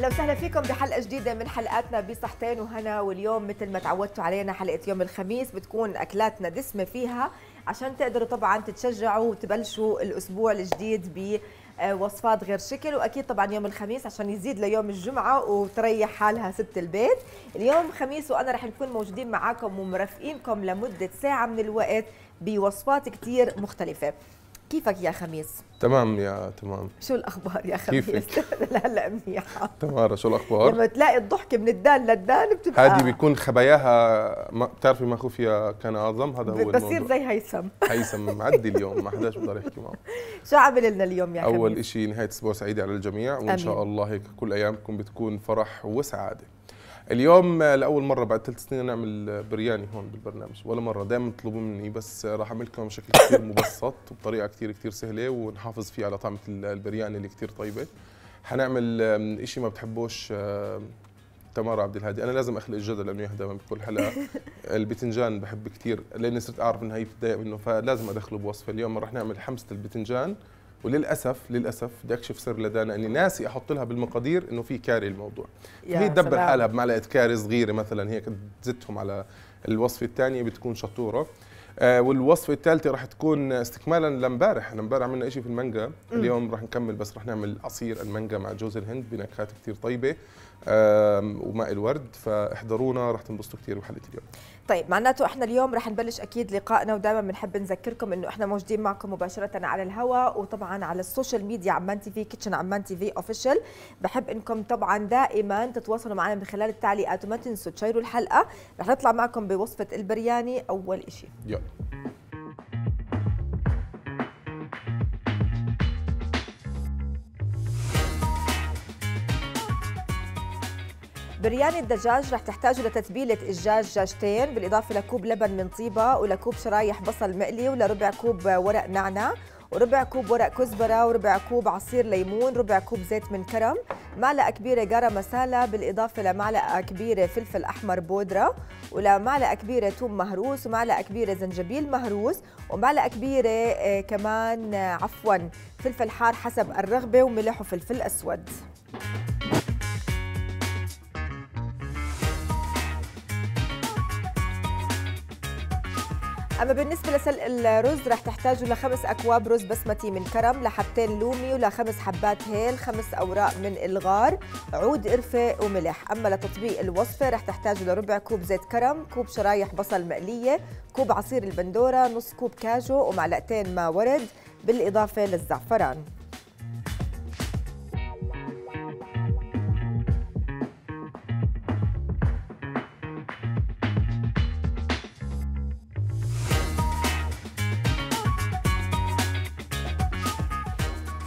اهلا وسهلا فيكم بحلقه جديده من حلقاتنا بصحتين وهنا واليوم مثل ما تعودتوا علينا حلقه يوم الخميس بتكون اكلاتنا دسمه فيها عشان تقدروا طبعا تتشجعوا وتبلشوا الاسبوع الجديد ب وصفات غير شكل واكيد طبعا يوم الخميس عشان يزيد ليوم الجمعه وتريح حالها ست البيت اليوم خميس وانا رح نكون موجودين معاكم ومرافقينكم لمده ساعه من الوقت بوصفات كتير مختلفه كيفك يا خميس؟ تمام يا تمام شو الاخبار يا خميس؟ كيفك؟ هلا منيحه تمام شو الاخبار؟ لما تلاقي الضحكه من الدال للدال بتبقى هذه بيكون خباياها ما بتعرفي ما خوفيا كان اعظم هذا هو بتصير زي هيثم هيثم معدي اليوم ما حداش بيقدر يحكي معه شو عامل لنا اليوم يا خميس؟ اول شيء نهايه اسبوع سعيده على الجميع وان أمين. شاء الله هيك كل ايامكم بتكون فرح وسعاده اليوم لاول مره بعد ثلاث سنين نعمل برياني هون بالبرنامج ولا مره دائما تطلبوا مني بس راح اعمل لكم بشكل كثير مبسط وبطريقه كثير كثير سهله ونحافظ فيه على طعمه البرياني اللي كثير طيبه حنعمل شيء ما بتحبوش تمارا عبد الهادي انا لازم اخلق الجدل لانه يهدى دائما بكل حلقه البتنجان بحب كثير لاني صرت اعرف انها هي بتضايق منه فلازم ادخله بوصفه اليوم رح نعمل حمسه البتنجان وللاسف للاسف بدي اكشف سر لدانا اني ناسي احط لها بالمقادير انه في كاري الموضوع هي تدبر حالها بمعلقه كاري صغيره مثلا هيك تزتهم على الوصفه الثانيه بتكون شطوره آه والوصفه الثالثه راح تكون استكمالا لامبارح احنا امبارح عملنا شيء في المانجا اليوم راح نكمل بس راح نعمل عصير المانجا مع جوز الهند بنكهات كثير طيبه وماء الورد فاحضرونا رح تنبسطوا كثير بحلقه اليوم طيب معناته احنا اليوم رح نبلش اكيد لقائنا ودائما بنحب نذكركم انه احنا موجودين معكم مباشره على الهواء وطبعا على السوشيال ميديا عمان تي في كيتشن عمان تي في اوفيشال بحب انكم طبعا دائما تتواصلوا معنا من خلال التعليقات وما تنسوا تشيروا الحلقه رح نطلع معكم بوصفه البرياني اول شيء يلا برياني الدجاج رح تحتاجوا لتتبيلة الدجاج دجاجتين بالإضافة لكوب لبن من طيبة ولكوب شرايح بصل مقلي ولربع كوب ورق نعناع وربع كوب ورق كزبرة وربع كوب عصير ليمون ربع كوب زيت من كرم معلقة كبيرة جارة مسالة بالإضافة لمعلقة كبيرة فلفل أحمر بودرة ولمعلقة كبيرة توم مهروس ومعلقة كبيرة زنجبيل مهروس ومعلقة كبيرة آه، كمان آه، عفوا فلفل حار حسب الرغبة وملح وفلفل أسود اما بالنسبه لسلق الرز رح تحتاجوا لخمس اكواب رز بسمتي من كرم لحبتين لومي ولخمس حبات هيل خمس اوراق من الغار عود قرفه وملح اما لتطبيق الوصفه رح تحتاجوا لربع كوب زيت كرم كوب شرايح بصل مقليه كوب عصير البندوره نص كوب كاجو ومعلقتين ما ورد بالاضافه للزعفران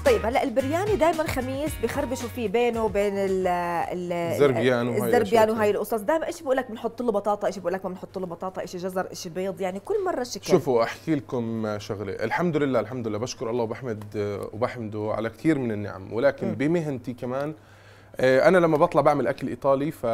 طيب هلا البرياني دائما خميس بخربشوا فيه بينه وبين ال ال الزربيان وهي الزربيان وهي القصص دائما ايش بقول لك بنحط له بطاطا ايش بقول لك ما بنحط له بطاطا ايش جزر ايش بيض يعني كل مره شكل شوفوا احكي لكم شغله الحمد لله الحمد لله بشكر الله وبحمد وبحمده على كثير من النعم ولكن م. بمهنتي كمان آه، انا لما بطلع بعمل اكل ايطالي ف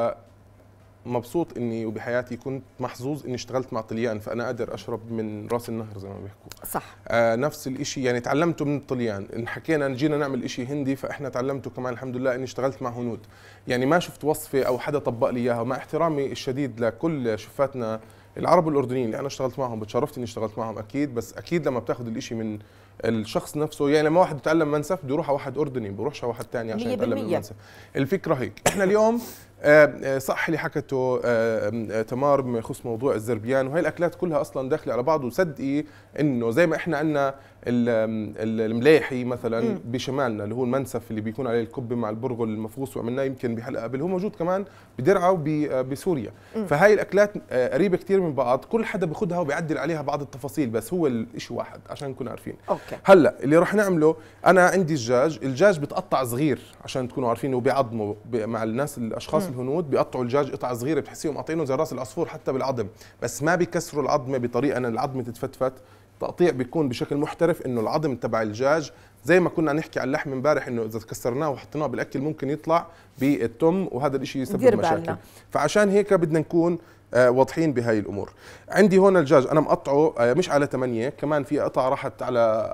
مبسوط اني وبحياتي كنت محظوظ اني اشتغلت مع طليان فانا قادر اشرب من راس النهر زي ما بيحكوا صح آه نفس الشيء يعني تعلمته من الطليان ان حكينا جينا نعمل شيء هندي فاحنا تعلمته كمان الحمد لله اني اشتغلت مع هنود يعني ما شفت وصفه او حدا طبق لي اياها مع احترامي الشديد لكل شفاتنا العرب الاردنيين اللي انا اشتغلت معهم بتشرفت اني اشتغلت معهم اكيد بس اكيد لما بتاخذ الإشي من الشخص نفسه يعني لما واحد بتعلم منسف بده يروح على واحد اردني بروحش على واحد ثاني عشان يتعلم المنسف الفكره هيك احنا اليوم آه، آه، صح اللي حكته آه، تمار بخصوص موضوع الزربيان وهي الاكلات كلها اصلا داخله على بعض وصدقي انه زي ما احنا عندنا المليحي مثلا م. بشمالنا اللي هو المنسف اللي بيكون عليه الكبه مع البرغل المفروص وعملناه يمكن بحلقه قبل هو موجود كمان بدرعا وبسوريا فهاي الاكلات قريبه كثير من بعض كل حدا بياخذها وبيعدل عليها بعض التفاصيل بس هو الشيء واحد عشان نكون عارفين أوكي. هلا اللي رح نعمله انا عندي الدجاج الدجاج بتقطع صغير عشان تكونوا عارفين وبيعظمه مع الناس الاشخاص الهنود بيقطعوا الدجاج قطع صغيره بتحسيهم قاطعينه زي راس العصفور حتى بالعظم بس ما بيكسروا العظمه بطريقه ان العظمه تتفتفت تقطيع بيكون بشكل محترف انه العظم تبع الدجاج زي ما كنا نحكي على اللحم امبارح انه اذا كسرناه وحطيناه بالاكل ممكن يطلع بالتم وهذا الشيء يسبب مشاكل فعشان هيك بدنا نكون آه، واضحين بهاي الامور عندي هون الدجاج انا مقطعه آه، مش على 8 كمان في قطع راحت على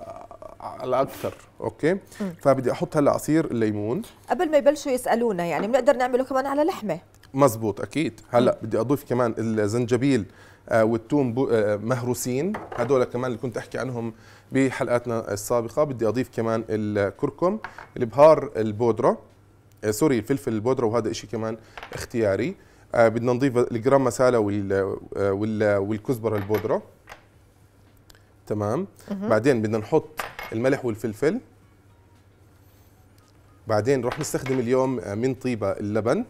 الاكثر اوكي مم. فبدي احط هلا عصير الليمون قبل ما يبلشوا يسالونا يعني بنقدر نعمله كمان على لحمه مزبوط اكيد هلا بدي اضيف كمان الزنجبيل آه، والثوم آه، مهروسين هدول كمان اللي كنت احكي عنهم بحلقاتنا السابقه بدي اضيف كمان الكركم البهار البودره آه، سوري الفلفل البودره وهذا إشي كمان اختياري بدنا نضيف الجرام مسالة والكزبرة البودرة تمام بعدين بدنا نحط الملح والفلفل بعدين رح نستخدم اليوم من طيبه اللبن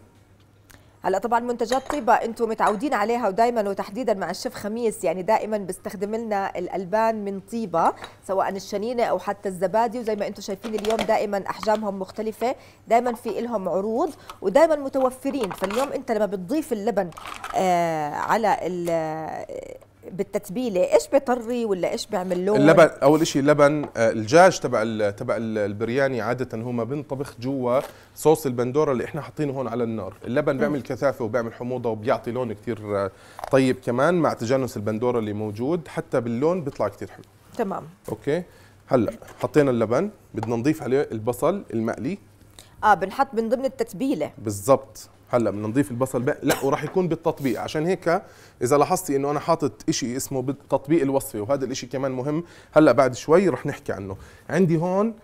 هلا طبعا منتجات طيبه انتم متعودين عليها ودائما وتحديدا مع الشيف خميس يعني دائما بيستخدم لنا الالبان من طيبه سواء الشنينه او حتى الزبادي وزي ما انتم شايفين اليوم دائما احجامهم مختلفه دائما في لهم عروض ودائما متوفرين فاليوم انت لما بتضيف اللبن آه على بالتتبيله ايش بيطري ولا ايش بيعمل لون اللبن اول شيء اللبن آه، الدجاج تبع تبع البرياني عاده هو ما بنطبخ جوا صوص البندوره اللي احنا حاطينه هون على النار اللبن بيعمل كثافه وبيعمل حموضه وبيعطي لون كثير آه، طيب كمان مع تجانس البندوره اللي موجود حتى باللون بيطلع كثير حلو تمام اوكي هلا حطينا اللبن بدنا نضيف عليه البصل المقلي اه بنحط من ضمن التتبيله بالضبط هلا بدنا نضيف البصل بقى لا وراح يكون بالتطبيق عشان هيك اذا لاحظتي انه انا حاطط شيء اسمه بالتطبيق الوصفه وهذا الشيء كمان مهم هلا بعد شوي رح نحكي عنه عندي هون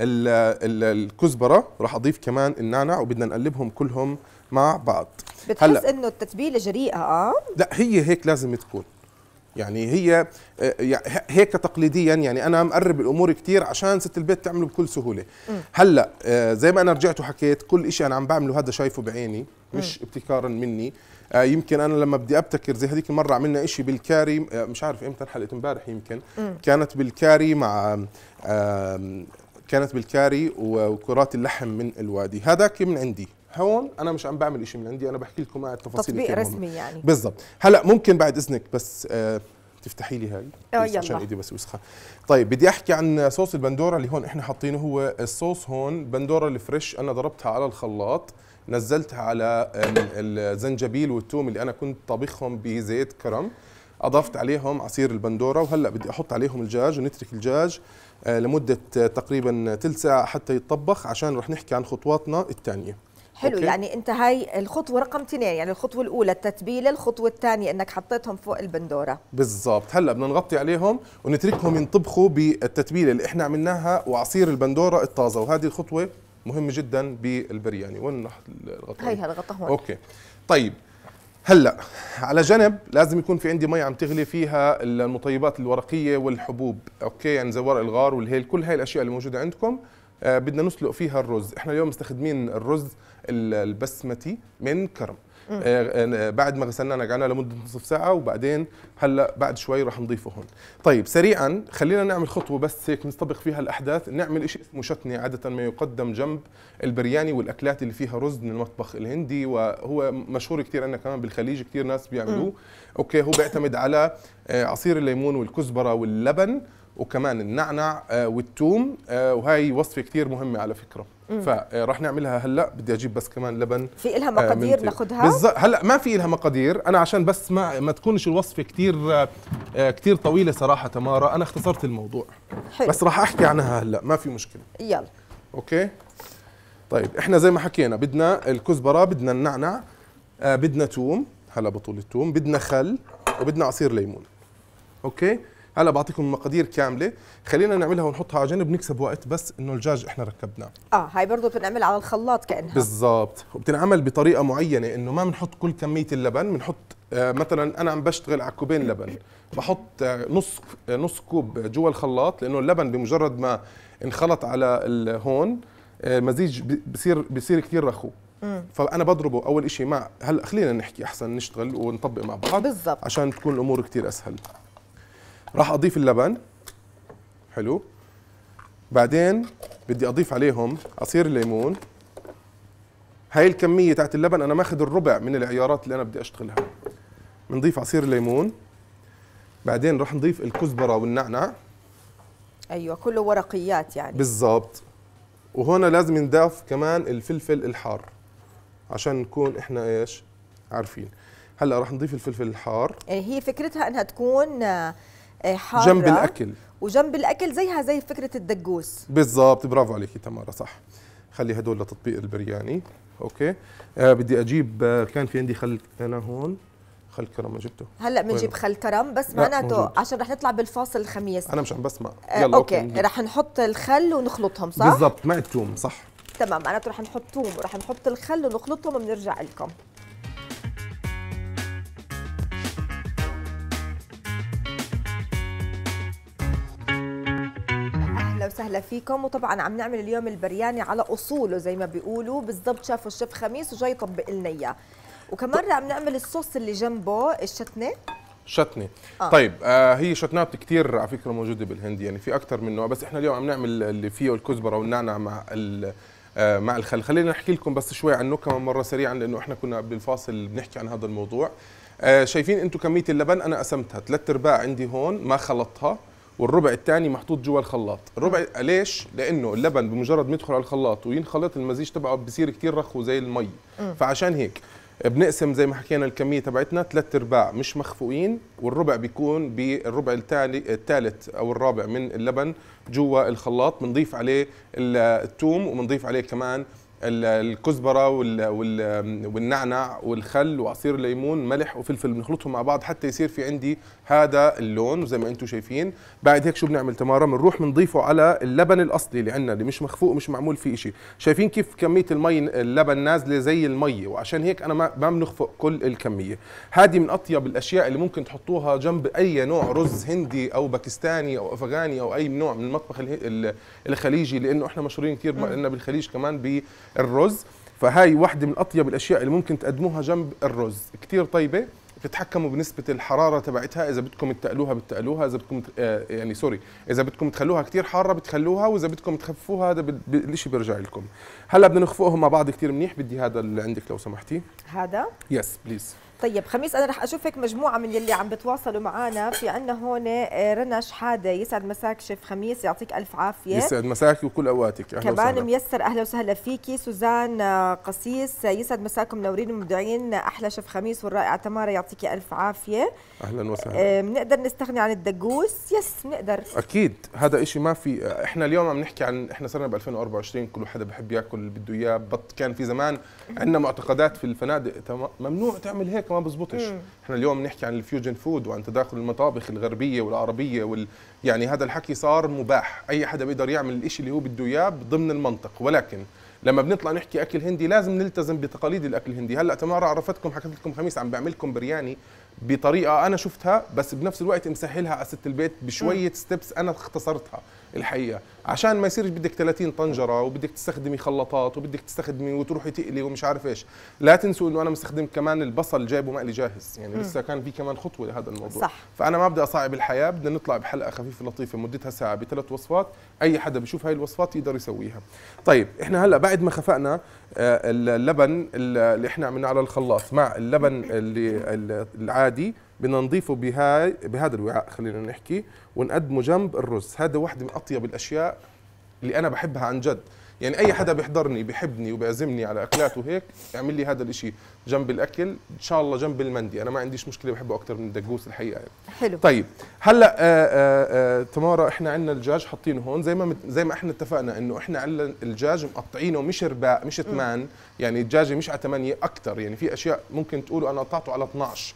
الـ الـ الكزبره رح اضيف كمان النعنع وبدنا نقلبهم كلهم مع بعض بتحس انه التتبيله جريئه اه لا هي هيك لازم تكون يعني هي آه، هيك تقليديا يعني انا مقرب الامور كثير عشان ست البيت تعمله بكل سهوله هلا آه، زي ما انا رجعت وحكيت كل شيء انا عم بعمله هذا شايفه بعيني مش ابتكارا مني آه، يمكن انا لما بدي ابتكر زي هذيك المره عملنا شيء بالكاري مش عارف امتى حلقه امبارح يمكن كانت بالكاري مع كانت بالكاري وكرات اللحم من الوادي هذاك من عندي هون انا مش عم بعمل شيء من عندي انا بحكي لكم التفاصيل تطبيق رسمي يعني بالضبط هلا ممكن بعد اذنك بس آه تفتحي لي هاي اه يلا عشان ايدي بس وسخه طيب بدي احكي عن صوص البندوره اللي هون احنا حاطينه هو الصوص هون بندوره الفريش انا ضربتها على الخلاط نزلتها على الزنجبيل والثوم اللي انا كنت طابخهم بزيت كرم اضفت عليهم عصير البندوره وهلا بدي احط عليهم الدجاج ونترك الدجاج آه، لمده تقريبا ثلث ساعه حتى يتطبخ عشان رح نحكي عن خطواتنا الثانيه حلو أوكي. يعني انت هاي الخطوه رقم اثنين يعني الخطوه الاولى التتبيله الخطوه الثانيه انك حطيتهم فوق البندوره بالضبط هلا بدنا نغطي عليهم ونتركهم ينطبخوا بالتتبيله اللي احنا عملناها وعصير البندوره الطازه وهذه الخطوه مهمه جدا بالبرياني وين نحط الغطاء هي هالغطاء هون اوكي طيب هلا على جنب لازم يكون في عندي مي عم تغلي فيها المطيبات الورقيه والحبوب اوكي يعني زي ورق الغار والهيل كل هاي الاشياء اللي موجوده عندكم آه، بدنا نسلق فيها الرز احنا اليوم مستخدمين الرز البسمتي من كرم آه، آه، بعد ما غسلناه نقعناه لمده نصف ساعه وبعدين هلا بعد شوي راح نضيفه هون طيب سريعا خلينا نعمل خطوه بس هيك نستبق فيها الاحداث نعمل شيء اسمه شتني عاده ما يقدم جنب البرياني والاكلات اللي فيها رز من المطبخ الهندي وهو مشهور كثير عندنا كمان بالخليج كثير ناس بيعملوه اوكي هو بيعتمد على عصير الليمون والكزبره واللبن وكمان النعنع آه، والثوم آه، وهي وصفه كثير مهمه على فكره فراح آه، نعملها هلا بدي اجيب بس كمان لبن في لها مقادير ناخذها بالز... هلا ما في لها مقادير انا عشان بس ما ما تكونش الوصفه كثير كثير طويله صراحه تمارا انا اختصرت الموضوع حلو. بس راح احكي عنها هلا ما في مشكله يلا اوكي طيب احنا زي ما حكينا بدنا الكزبره بدنا النعنع بدنا توم هلا بطول التوم بدنا خل وبدنا عصير ليمون اوكي هلا بعطيكم مقادير كامله خلينا نعملها ونحطها على جنب نكسب وقت بس انه الدجاج احنا ركبناه اه هاي برضه بتنعمل على الخلاط كانها بالضبط وبتنعمل بطريقه معينه انه ما بنحط كل كميه اللبن بنحط آه مثلا انا عم بشتغل على كوبين لبن بحط آه نص آه نص كوب جوا الخلاط لانه اللبن بمجرد ما انخلط على هون آه، مزيج بصير بصير كثير رخو فانا بضربه اول شيء مع هلا خلينا نحكي احسن نشتغل ونطبق مع بعض بالزبط. عشان تكون الامور كثير اسهل راح اضيف اللبن حلو بعدين بدي اضيف عليهم عصير الليمون هاي الكميه تاعت اللبن انا ماخذ الربع من العيارات اللي انا بدي اشتغلها بنضيف عصير الليمون بعدين راح نضيف الكزبره والنعنع ايوه كله ورقيات يعني بالضبط وهنا لازم ينضاف كمان الفلفل الحار عشان نكون احنا ايش عارفين هلا راح نضيف الفلفل الحار يعني هي فكرتها انها تكون آه، حاره جنب الاكل وجنب الاكل زيها زي فكره الدقوس بالضبط برافو عليكي تمارا صح خلي هدول لتطبيق البرياني اوكي آه بدي اجيب آه كان في عندي خل انا هون خل كرم ما جبته هلا بنجيب خل كرم بس معناته عشان رح نطلع بالفاصل الخميس انا مش عم بسمع آه، يلا اوكي, أوكي. رح نحط الخل ونخلطهم صح بالضبط مع التوم صح تمام معناته رح نحط ثوم ورح نحط الخل ونخلطهم وبنرجع لكم وسهلا فيكم وطبعا عم نعمل اليوم البرياني على اصوله زي ما بيقولوا بالضبط شافوا الشيف خميس وجاي يطبق لنا اياه وكمان عم نعمل الصوص اللي جنبه الشتنه شتنه آه. طيب آه هي شتنات كثير على فكره موجوده بالهند يعني في اكثر منه بس احنا اليوم عم نعمل اللي فيه الكزبره والنعنع مع ال آه، مع الخل خلينا نحكي لكم بس شوي عنه كمان مره سريعا لانه احنا كنا قبل الفاصل بنحكي عن هذا الموضوع آه، شايفين انتم كميه اللبن انا قسمتها ثلاث ارباع عندي هون ما خلطتها والربع الثاني محطوط جوا الخلاط الربع ليش لانه اللبن بمجرد ما يدخل على الخلاط وينخلط المزيج تبعه بصير كثير رخو زي المي فعشان هيك بنقسم زي ما حكينا الكميه تبعتنا ثلاث ارباع مش مخفوقين والربع بيكون بالربع التالي الثالث او الرابع من اللبن جوا الخلاط بنضيف عليه الثوم وبنضيف عليه كمان الكزبره والنعنع والخل وعصير الليمون ملح وفلفل بنخلطهم مع بعض حتى يصير في عندي هذا اللون وزي ما انتم شايفين بعد هيك شو بنعمل تمارا بنروح بنضيفه على اللبن الاصلي اللي عندنا اللي مش مخفوق مش معمول فيه شيء شايفين كيف كميه المي اللبن نازله زي المي وعشان هيك انا ما بنخفق كل الكميه هذه من اطيب الاشياء اللي ممكن تحطوها جنب اي نوع رز هندي او باكستاني او افغاني او اي نوع من المطبخ الخليجي لانه احنا مشهورين كثير لنا بالخليج كمان بالرز فهاي واحدة من أطيب الأشياء اللي ممكن تقدموها جنب الرز كثير طيبة تتحكموا بنسبه الحراره تبعتها اذا بدكم تقلوها بتقلوها اذا بدكم آه، يعني سوري اذا بدكم تخلوها كثير حاره بتخلوها واذا بدكم تخففوها هذا الشيء بيرجع لكم هلا بدنا نخفقهم مع بعض كثير منيح بدي هذا اللي عندك لو سمحتي هذا يس بليز طيب خميس انا رح اشوفك مجموعه من يلي عم بتواصلوا معنا في عندنا هون آه، رنا شحاده يسعد مساك شيف خميس يعطيك الف عافيه يسعد مساك وكل اوقاتك اهلا كمان ميسر اهلا وسهلا فيكي سوزان آه، قسيس آه، يسعد مساكم منورين ومبدعين احلى شيف خميس والرائعه تمارا يعطيكي الف عافيه اهلا وسهلا بنقدر نستغني عن الدقوس يس بنقدر اكيد هذا إشي ما في احنا اليوم عم نحكي عن احنا صرنا ب 2024 كل حدا بحب ياكل اللي بده اياه بط كان في زمان عندنا معتقدات في الفنادق ممنوع تعمل هيك ما بزبطش احنا اليوم بنحكي عن الفيوجن فود وعن تداخل المطابخ الغربيه والعربيه وال يعني هذا الحكي صار مباح اي حدا بيقدر يعمل الشيء اللي هو بده اياه ضمن المنطق ولكن لما بنطلع نحكي اكل هندي لازم نلتزم بتقاليد الاكل الهندي هلا تمارا عرفتكم حكيت لكم خميس عم بعمل لكم برياني بطريقه انا شفتها بس بنفس الوقت مسهلها على ست البيت بشويه ستيبس انا اختصرتها الحقيقه عشان ما يصيرش بدك 30 طنجره وبدك تستخدمي خلاطات وبدك تستخدمي وتروحي تقلي ومش عارف ايش لا تنسوا انه انا مستخدم كمان البصل جايبه مقلي جاهز يعني م. لسه كان في كمان خطوه لهذا الموضوع صح. فانا ما بدي اصعب الحياه بدنا نطلع بحلقه خفيفه لطيفه مدتها ساعه بثلاث وصفات اي حدا بشوف هاي الوصفات يقدر يسويها طيب احنا هلا بعد ما خفقنا آه، اللبن اللي احنا عملناه على الخلاط مع اللبن اللي العادي بدنا نضيفه بهاي بهذا الوعاء خلينا نحكي ونقدمه جنب الرز هذا واحدة من أطيب الأشياء اللي أنا بحبها عن جد يعني أي حدا بيحضرني بحبني وبيعزمني على أكلات وهيك يعمل لي هذا الإشي جنب الأكل إن شاء الله جنب المندي أنا ما عنديش مشكلة بحبه أكثر من الدقوس الحقيقة يعني. حلو طيب هلا آآ آه، آآ آه، آه، تمارا إحنا عندنا الدجاج حاطينه هون زي ما زي ما إحنا اتفقنا إنه إحنا عندنا الدجاج مقطعينه مش ارباع مش ثمان يعني الدجاجة مش على ثمانيه أكثر يعني في أشياء ممكن تقولوا أنا قطعته على 12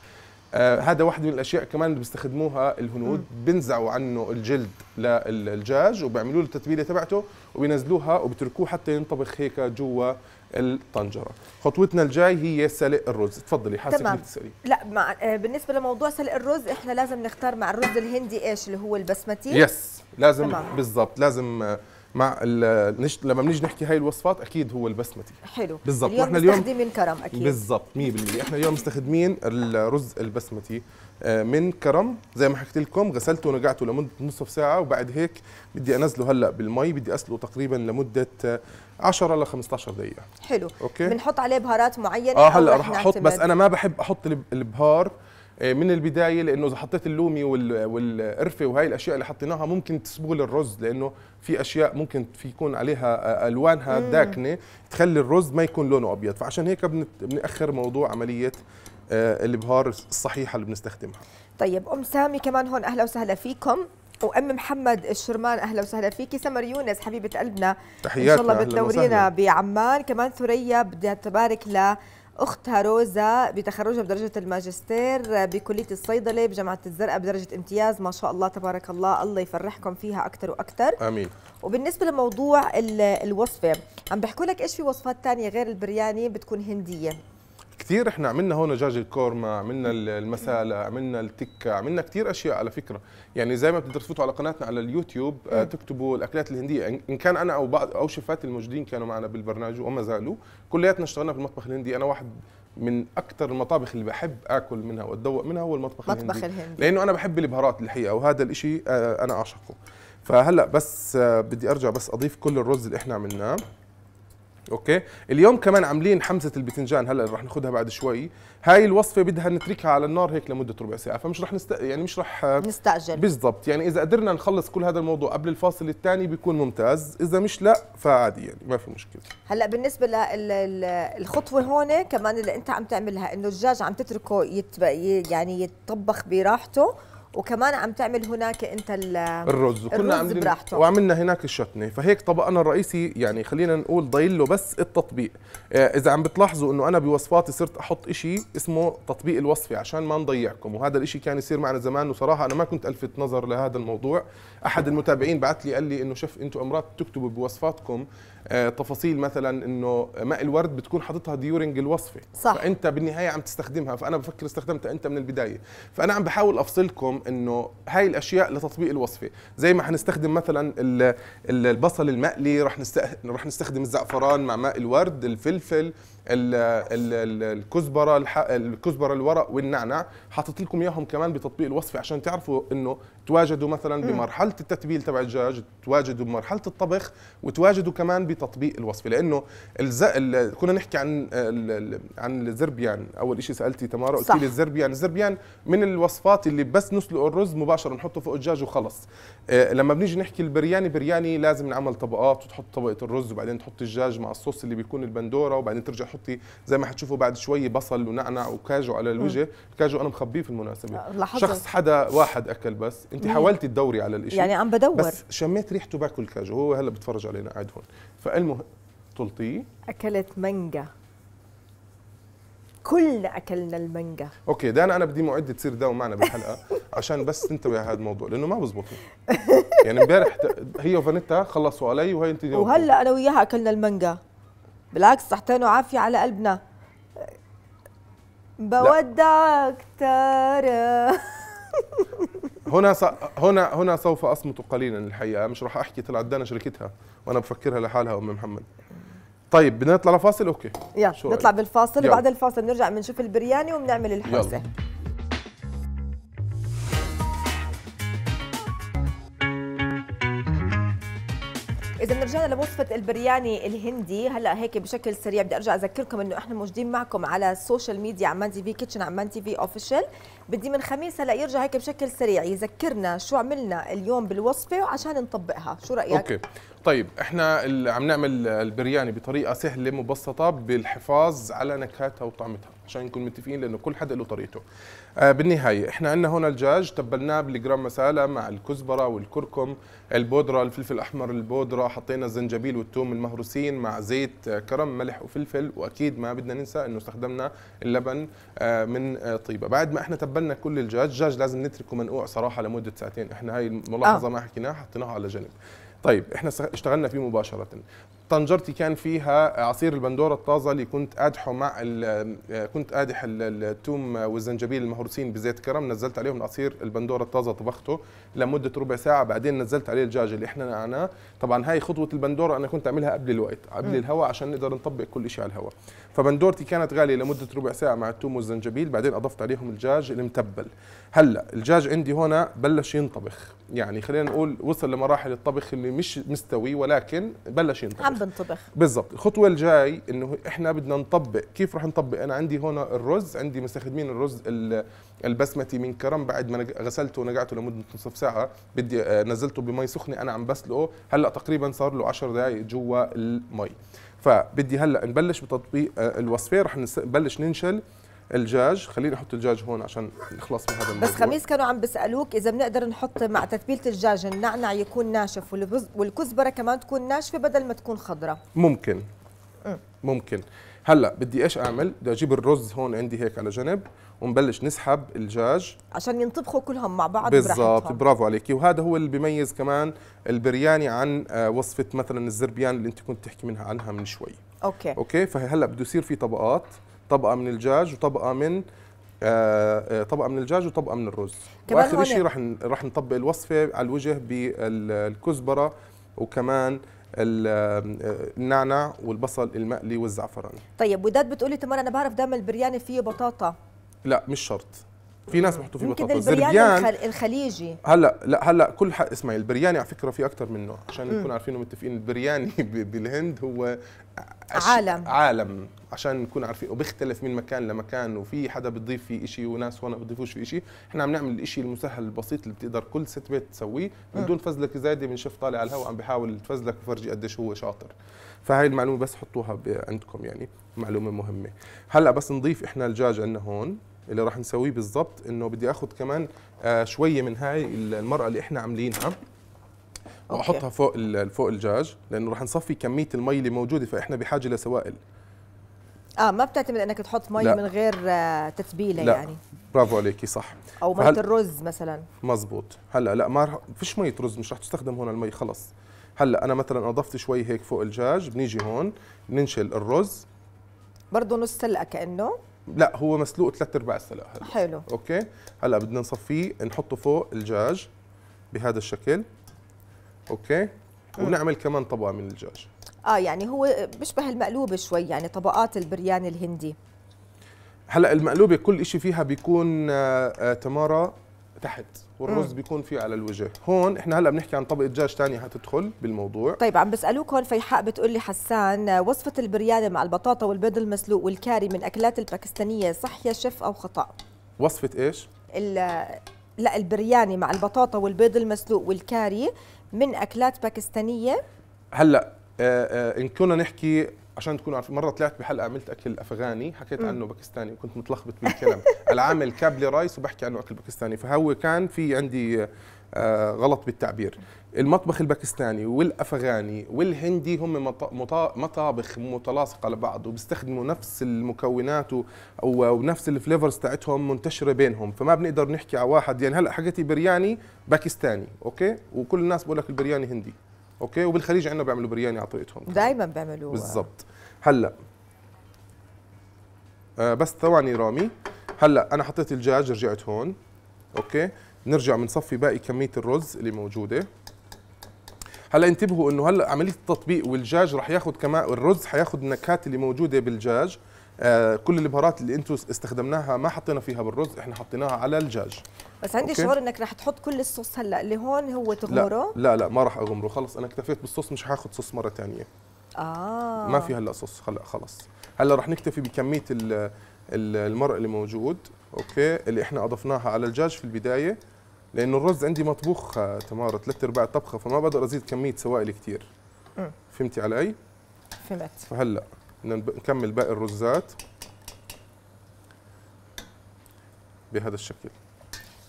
آه هذا واحد من الاشياء كمان اللي بيستخدموها الهنود بينزعوا عنه الجلد للدجاج وبيعملوا له التتبيله تبعته وبينزلوها وبتركوه حتى ينطبخ هيك جوا الطنجره خطوتنا الجاي هي سلق الرز تفضلي حاسه تمام لا مع آه، بالنسبه لموضوع سلق الرز احنا لازم نختار مع الرز الهندي ايش اللي هو البسمتي يس لازم بالضبط لازم آه، مع نش... لما بنيجي نحكي هاي الوصفات اكيد هو البسمتي حلو بالضبط واحنا اليوم مستخدمين كرم اكيد بالضبط 100% احنا اليوم مستخدمين الرز البسمتي آه، من كرم زي ما حكيت لكم غسلته ونقعته لمده نصف ساعه وبعد هيك بدي انزله هلا بالمي بدي اسلقه تقريبا لمده 10 ل 15 دقيقه حلو اوكي بنحط عليه بهارات معينه اه هلا رح احط بس انا ما بحب احط البهار آه، من البدايه لانه اذا حطيت اللومي والقرفه وهي الاشياء اللي حطيناها ممكن تسبغ الرز لانه في اشياء ممكن في يكون عليها الوانها داكنه تخلي الرز ما يكون لونه ابيض فعشان هيك بنأخر موضوع عمليه آه، البهار الصحيحه اللي بنستخدمها طيب ام سامي كمان هون اهلا وسهلا فيكم وام محمد الشرمان اهلا وسهلا فيكي سمر يونس حبيبه قلبنا تحياتنا ان شاء الله بتنورينا بعمان كمان ثريا بدها تبارك ل أختها روزا بتخرجها بدرجة الماجستير بكلية الصيدلة بجامعة الزرقاء بدرجة امتياز ما شاء الله تبارك الله الله يفرحكم فيها أكثر وأكثر آمين وبالنسبة لموضوع الوصفة عم بحكوا لك إيش في وصفات تانية غير البرياني بتكون هندية كثير احنا عملنا هون دجاج الكورما عملنا المسالة عملنا التكة عملنا كثير اشياء على فكرة يعني زي ما بتقدر تفوتوا على قناتنا على اليوتيوب آه تكتبوا الاكلات الهندية ان كان انا او بعض او شفات الموجودين كانوا معنا بالبرنامج وما زالوا كلياتنا اشتغلنا في المطبخ الهندي انا واحد من اكثر المطابخ اللي بحب اكل منها واتذوق منها هو المطبخ الهندي. مطبخ الهندي لانه انا بحب البهارات الحقيقه وهذا الشيء آه، انا اعشقه فهلا بس آه، بدي ارجع بس اضيف كل الرز اللي احنا عملناه اوكي اليوم كمان عاملين حمزه البتنجان هلا رح ناخذها بعد شوي هاي الوصفه بدها نتركها على النار هيك لمده ربع ساعه فمش رح نست... يعني مش رح آه، نستعجل بالضبط يعني اذا قدرنا نخلص كل هذا الموضوع قبل الفاصل الثاني بيكون ممتاز اذا مش لا فعادي يعني ما في مشكله هلا بالنسبه للخطوه هون كمان اللي انت عم تعملها انه الدجاج عم تتركه يتب... يعني يتطبخ براحته وكمان عم تعمل هناك انت الرز وكنا الرز براحته وعملنا هناك الشتنه فهيك طبقنا الرئيسي يعني خلينا نقول ضايل له بس التطبيق آه، اذا عم بتلاحظوا انه انا بوصفاتي صرت احط شيء اسمه تطبيق الوصفه عشان ما نضيعكم وهذا الشيء كان يصير معنا زمان وصراحه انا ما كنت الفت نظر لهذا الموضوع احد المتابعين بعث لي قال لي انه شف انتم امرات تكتبوا بوصفاتكم آه، تفاصيل مثلا انه ماء الورد بتكون حاططها ديورنج الوصفه صح. فانت بالنهايه عم تستخدمها فانا بفكر استخدمتها انت من البدايه فانا عم بحاول افصلكم انه هاي الاشياء لتطبيق الوصفه زي ما حنستخدم مثلا البصل المقلي رح رح نستخدم الزعفران مع ماء الورد الفلفل الكزبره الكزبره الورق والنعنع حاطط لكم اياهم كمان بتطبيق الوصفه عشان تعرفوا انه تواجدوا مثلا بمرحله التتبيل تبع الدجاج تواجدوا بمرحله الطبخ وتواجدوا كمان بتطبيق الوصفه لانه الز... ال... كنا نحكي عن ال... عن الزربيان اول شيء سالتي تمارا قلت لي الزربيان الزربيان من الوصفات اللي بس نسلق الرز مباشره نحطه فوق الدجاج وخلص آه لما بنيجي نحكي البرياني برياني لازم نعمل طبقات وتحط طبقه الرز وبعدين تحط الدجاج مع الصوص اللي بيكون البندوره وبعدين ترجع تحطي زي ما حتشوفوا بعد شوي بصل ونعنع وكاجو على الوجه الكاجو انا مخبيه في المناسبه لحظة. شخص حدا واحد اكل بس انت حاولتي تدوري على الشيء يعني عم بدور بس شميت ريحته باكل كاجو هو هلا بتفرج علينا قاعد هون فالمهم طلطيه اكلت مانجا كلنا اكلنا المانجا اوكي دانا انا بدي معده تصير داوم معنا بالحلقه عشان بس تنتبه على هذا الموضوع لانه ما بزبط يعني امبارح هي وفانيتا خلصوا علي وهي انت وهلا انا وياها اكلنا المانجا بالعكس صحتين وعافيه على قلبنا بودك ترى هنا س... هنا هنا سوف اصمت قليلا الحقيقه مش راح احكي طلعت دانا شركتها وانا بفكرها لحالها ام محمد طيب بدنا نطلع لفاصل اوكي يلا نطلع رأيك. بالفاصل وبعد الفاصل بنرجع بنشوف البرياني وبنعمل الحوسه إذا رجعنا لوصفة البرياني الهندي هلا هيك بشكل سريع بدي ارجع اذكركم انه احنا موجودين معكم على السوشيال ميديا عمان تي في كيتشن عمان تي في اوفيشال بدي من خميس هلا يرجع هيك بشكل سريع يذكرنا شو عملنا اليوم بالوصفه عشان نطبقها شو رايك اوكي طيب احنا عم نعمل البرياني بطريقه سهله مبسطه بالحفاظ على نكهتها وطعمتها عشان نكون متفقين لانه كل حدا له طريقته آه بالنهايه احنا عندنا هون الدجاج تبلناه بالجرام مسالة مع الكزبره والكركم البودره الفلفل الاحمر البودره حطينا الزنجبيل والثوم المهروسين مع زيت آه، كرم ملح وفلفل واكيد ما بدنا ننسى انه استخدمنا اللبن آه من آه طيبه بعد ما احنا تبلنا كل الدجاج الدجاج لازم نتركه منقوع صراحه لمده ساعتين احنا هاي الملاحظه آه. ما حكيناها حطيناها على جنب طيب احنا اشتغلنا فيه مباشره طنجرتي كان فيها عصير البندوره الطازه اللي كنت قادحه مع آه، كنت قادح الثوم والزنجبيل المهروسين بزيت كرم نزلت عليهم عصير البندوره الطازه طبخته لمده ربع ساعه بعدين نزلت عليه الدجاج اللي احنا نعناه طبعا هاي خطوه البندوره انا كنت اعملها قبل الوقت قبل الهواء عشان نقدر نطبق كل شيء على الهواء فبندورتي كانت غاليه لمده ربع ساعه مع الثوم والزنجبيل بعدين اضفت عليهم الدجاج المتبل هلا الدجاج عندي هنا بلش ينطبخ يعني خلينا نقول وصل لمراحل الطبخ اللي مش مستوي ولكن بلش ينطبخ عم بنطبخ بالضبط الخطوه الجاي انه احنا بدنا نطبق كيف رح نطبق انا عندي هون الرز عندي مستخدمين الرز البسمتي من كرم بعد ما غسلته ونقعته لمده نصف ساعه بدي آه، نزلته بمي سخنه انا عم بسلقه هلا تقريبا صار له 10 دقائق جوا المي فبدي هلا نبلش بتطبيق آه، الوصفه رح نبلش ننشل الجاج خليني احط الجاج هون عشان نخلص من هذا الموضوع بس خميس كانوا عم بيسالوك اذا بنقدر نحط مع تتبيله الدجاج النعنع يكون ناشف والكزبره كمان تكون ناشفه بدل ما تكون خضراء ممكن ممكن هلا بدي ايش اعمل بدي اجيب الرز هون عندي هيك على جنب ونبلش نسحب الجاج عشان ينطبخوا كلهم مع بعض بالضبط برافو عليكي وهذا هو اللي بيميز كمان البرياني عن آه، وصفه مثلا الزربيان اللي انت كنت تحكي منها عنها من شوي اوكي اوكي فهلا بده يصير في طبقات طبقه من الدجاج وطبقه من آه، آه، طبقه من الدجاج وطبقه من الرز واخر شيء رح رح نطبق الوصفه على الوجه بالكزبره وكمان آه، النعنع والبصل المقلي والزعفران طيب وداد بتقولي تمر انا بعرف دائما البرياني فيه بطاطا لا مش شرط في ناس بحطوا فيه بطاطا البرياني الخليجي هلا لا هلا كل حق اسمعي البرياني على فكره في اكثر منه عشان نكون عارفين ومتفقين البرياني بالهند هو عالم عالم عشان نكون عارفين وبيختلف من مكان لمكان وفي حدا بتضيف فيه شيء وناس هون بتضيفوش في شيء احنا عم نعمل الشيء المسهل البسيط اللي بتقدر كل ست بيت تسويه من آه. دون فزلك زايده بنشوف طالع على الهواء عم بحاول تفزلك وفرجي قديش هو شاطر فهي المعلومه بس حطوها عندكم يعني معلومه مهمه هلا بس نضيف احنا الدجاج عندنا هون اللي راح نسويه بالضبط انه بدي اخذ كمان آه شويه من هاي المرقه اللي احنا عاملينها واحطها فوق فوق الدجاج لانه راح نصفي كميه المي اللي موجوده فاحنا بحاجه لسوائل اه ما بتعتمد انك تحط مي لا. من غير آه، تتبيله لا. يعني برافو عليكي صح او ميه فهل... الرز مثلا مزبوط هلا لا ما رح... فيش ميه رز مش رح تستخدم هون المي خلص هلا انا مثلا اضفت شوي هيك فوق الدجاج بنيجي هون بننشل الرز برضه نص سلقه كانه لا هو مسلوق ثلاث ارباع السلقه هلا حلو اوكي هلا بدنا نصفيه نحطه فوق الدجاج بهذا الشكل اوكي ونعمل كمان طبقه من الدجاج اه يعني هو بيشبه المقلوبه شوي يعني طبقات البرياني الهندي هلا المقلوبه كل شيء فيها بيكون آه، آه، تمارا تحت والرز مم. بيكون فيه على الوجه هون احنا هلا بنحكي عن طبقه دجاج ثانيه حتدخل بالموضوع طيب عم بسالوك هون فيحاء بتقول لي حسان آه، وصفه البرياني مع البطاطا والبيض المسلوق والكاري من اكلات الباكستانيه صح يا شيف او خطا وصفه ايش لا البرياني مع البطاطا والبيض المسلوق والكاري من اكلات باكستانيه هلا آه، آه، ان كنا نحكي عشان تكونوا عارفين مره طلعت بحلقه عملت اكل افغاني حكيت م. عنه باكستاني وكنت متلخبط بالكلام العامل كابلي رايس وبحكي عنه اكل باكستاني فهو كان في عندي آه، غلط بالتعبير المطبخ الباكستاني والافغاني والهندي هم مطابخ متلاصقه لبعض وبيستخدموا نفس المكونات ونفس الفليفرز تاعتهم منتشره بينهم فما بنقدر نحكي على واحد يعني هلا حكيتي برياني باكستاني اوكي وكل الناس بقول لك البرياني هندي اوكي وبالخليج عندنا بيعملوا برياني على طريقتهم دائما بيعملوها بالضبط هلا آه بس ثواني رامي هلا انا حطيت الدجاج رجعت هون اوكي نرجع بنصفي باقي كميه الرز اللي موجوده هلا انتبهوا انه هلا عمليه التطبيق والدجاج رح ياخذ كمان الرز حياخذ النكهات اللي موجوده بالدجاج آه، كل البهارات اللي انتم استخدمناها ما حطينا فيها بالرز احنا حطيناها على الدجاج بس عندي شعور انك رح تحط كل الصوص هلا اللي هون هو تغمره لا لا, لا ما راح اغمره خلص انا اكتفيت بالصوص مش حاخذ صوص مره ثانيه اه ما في هلا صوص هلا خلص هلا راح نكتفي بكميه المرق اللي موجود اوكي اللي احنا اضفناها على الدجاج في البدايه لانه الرز عندي مطبوخ آه، تمارة ثلاث ارباع طبخه فما بقدر ازيد كميه سوائل كثير فهمتي علي؟ فهمت فهلا نكمل باقي الرزات بهذا الشكل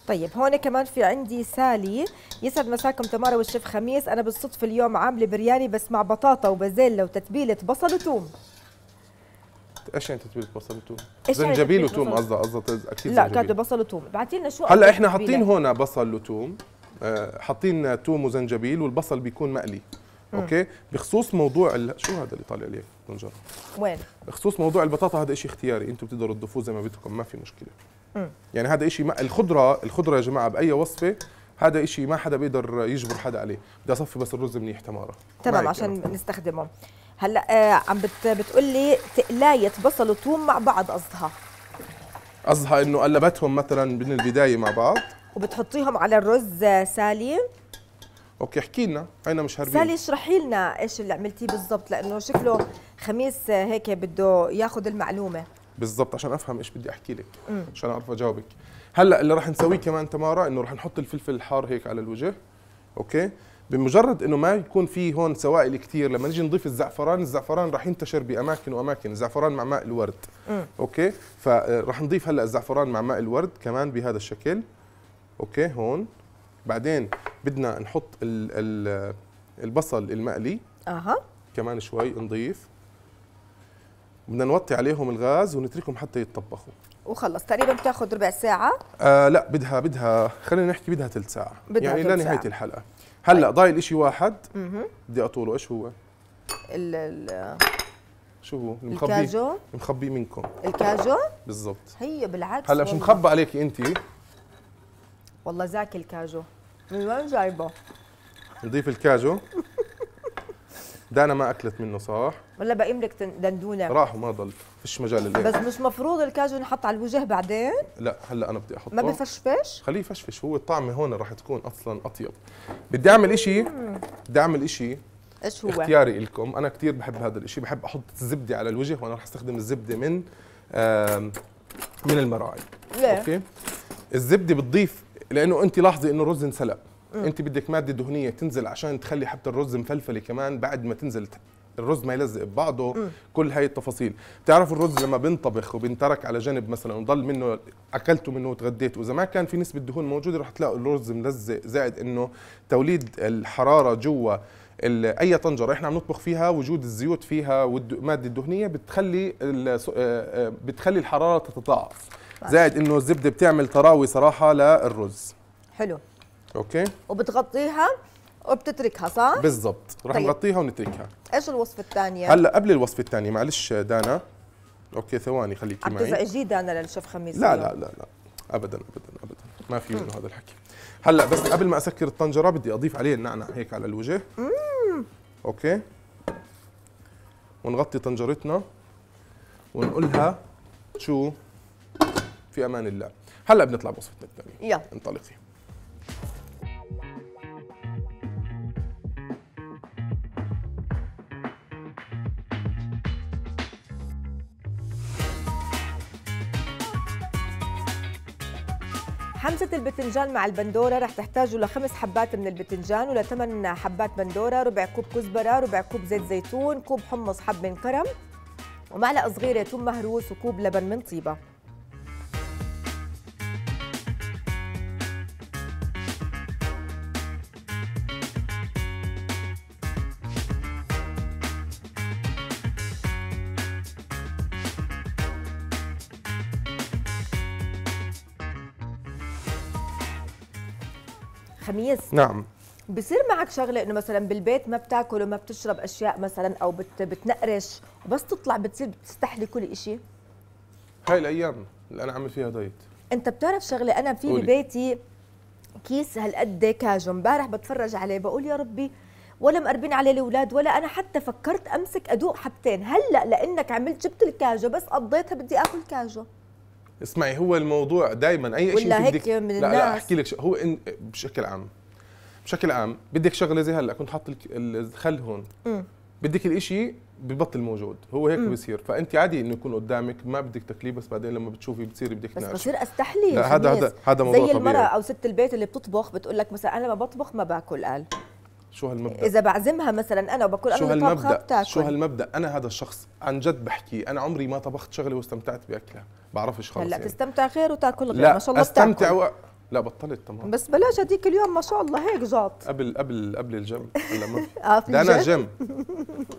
طيب هون كمان في عندي سالي يسعد مساكم تمارا والشيف خميس انا بالصدفه اليوم عامله برياني بس مع بطاطا وبازيلا وتتبيله بصل وثوم ايش يعني تتبيله بصل وثوم؟ يعني زنجبيل وثوم قصدها قصدها اكيد لا كاتب بصل وثوم ابعتي لنا شو هلا احنا حاطين هون بصل وثوم آه، حاطين ثوم وزنجبيل والبصل بيكون مقلي اوكي بخصوص موضوع ال... شو هذا اللي طالع لي؟ طنجره وين بخصوص موضوع البطاطا هذا شيء اختياري انتم بتقدروا تضيفوه زي ما بدكم ما في مشكله مم. يعني هذا شيء الخضره الخضره يا جماعه باي وصفه هذا شيء ما حدا بيقدر يجبر حدا عليه بدي اصفي بس الرز منيح تماره تمام عشان أنا. نستخدمه هلا آه عم بت... بتقول لي تقلايه بصل وثوم مع بعض قصدها قصدها انه قلبتهم مثلا من البدايه مع بعض وبتحطيهم على الرز آه، سالي اوكي احكي لنا انا مش هربين سالي اشرحي لنا ايش اللي عملتيه بالضبط لانه شكله خميس هيك بده ياخذ المعلومه بالضبط عشان افهم ايش بدي احكي لك عشان اعرف اجاوبك هلا اللي راح نسويه كمان تمارا انه راح نحط الفلفل الحار هيك على الوجه اوكي بمجرد انه ما يكون في هون سوائل كثير لما نيجي نضيف الزعفران الزعفران راح ينتشر باماكن واماكن الزعفران مع ماء الورد م. اوكي فراح آه، نضيف هلا الزعفران مع ماء الورد كمان بهذا الشكل اوكي هون بعدين بدنا نحط ال الـ البصل المقلي اها كمان شوي نضيف بدنا نوطي عليهم الغاز ونتركهم حتى يتطبخوا وخلص تقريبا بتاخذ ربع ساعه آه لا بدها بدها خلينا نحكي بدها ثلث ساعه بدها يعني لنهايه الحلقه هلا طيب. ضايل شيء واحد بدي اطوله ايش هو ال ال شو هو المخبي الكاجو مخبي منكم الكاجو بالضبط هي بالعكس هلا مش مخبى عليكي انت والله زاكي الكاجو من وين جايبه؟ نضيف الكاجو دانا ما اكلت منه صح ولا بقيم لك دندونه راح وما ضل فيش مجال لليل بس مش مفروض الكاجو نحط على الوجه بعدين لا هلا انا بدي احطه ما بفشفش خليه يفشفش هو الطعمه هون راح تكون اصلا اطيب بدي اعمل إشي بدي اعمل إشي ايش هو اختياري لكم انا كثير بحب هذا الإشي بحب احط الزبده على الوجه وانا راح استخدم الزبده من من المراعي ليه؟ اوكي الزبده بتضيف لانه انت لاحظي انه الرز انسلق انت بدك ماده دهنيه تنزل عشان تخلي حبه الرز مفلفله كمان بعد ما تنزل الرز ما يلزق ببعضه كل هاي التفاصيل بتعرفوا الرز لما بنطبخ وبنترك على جنب مثلا وضل منه اكلته منه وتغديت واذا ما كان في نسبه دهون موجوده رح تلاقوا الرز ملزق زائد انه توليد الحراره جوا اي طنجره احنا عم نطبخ فيها وجود الزيوت فيها والماده الدهنيه بتخلي آه، آه، بتخلي الحراره تتضاعف طيب. زائد انه الزبده بتعمل تراوي صراحه للرز حلو اوكي وبتغطيها وبتتركها صح؟ بالضبط رح طيب. نغطيها ونتركها ايش الوصفه الثانيه؟ هلا قبل الوصفه الثانيه معلش دانا اوكي ثواني خليكي معي عم تزعجي دانا للشيف خميس لا لا لا لا ابدا ابدا ابدا ما في منه هذا الحكي هلا بس قبل ما اسكر الطنجره بدي اضيف عليه النعناع هيك على الوجه مم. اوكي ونغطي طنجرتنا ونقولها شو في امان الله هلا بنطلع بوصفتنا الثانيه يلا انطلقي حمزة البتنجان مع البندورة رح تحتاجوا لخمس حبات من البتنجان ولثمان حبات بندورة ربع كوب كزبرة ربع كوب زيت زيتون كوب حمص حب من كرم ومعلقة صغيرة ثوم مهروس وكوب لبن من طيبة الخميس نعم بصير معك شغله انه مثلا بالبيت ما بتاكل وما بتشرب اشياء مثلا او بت بتنقرش وبس تطلع بتصير بتستحلي كل شيء هاي الايام اللي انا عامل فيها دايت انت بتعرف شغله انا في ببيتي كيس هالقد كاجو امبارح بتفرج عليه بقول يا ربي ولا مقربين عليه الاولاد ولا انا حتى فكرت امسك ادوق حبتين هلا لانك عملت جبت الكاجو بس قضيتها بدي اكل كاجو اسمعي هو الموضوع دائما اي شيء ولا هيك بدك... من الناس لا لا احكي لك هو إن... بشكل عام بشكل عام بدك شغله زي هلا كنت حاط الخل هون م. بدك الإشي ببطل موجود هو هيك م. بصير فانت عادي انه يكون قدامك ما بدك تكليه بس بعدين لما بتشوفي بتصير بدك تناقشي بس بصير استحلي هذا هذا هذا موضوع زي المراه او ست البيت اللي بتطبخ بتقول لك مثلا انا لما بطبخ ما باكل قال شو هالمبدا اذا بعزمها مثلا انا وبقول انا الطبخه بتاكل شو هالمبدا انا هذا الشخص عن جد بحكي انا عمري ما طبخت شغله واستمتعت باكلها بعرفش خالص هلا يعني. تستمتع غير وتاكل غير لا ما شاء الله استمتع و... لا بطلت تمام بس بلاش هديك اليوم ما شاء الله هيك جاط قبل قبل قبل الجيم هلا ما في ده آه، انا جيم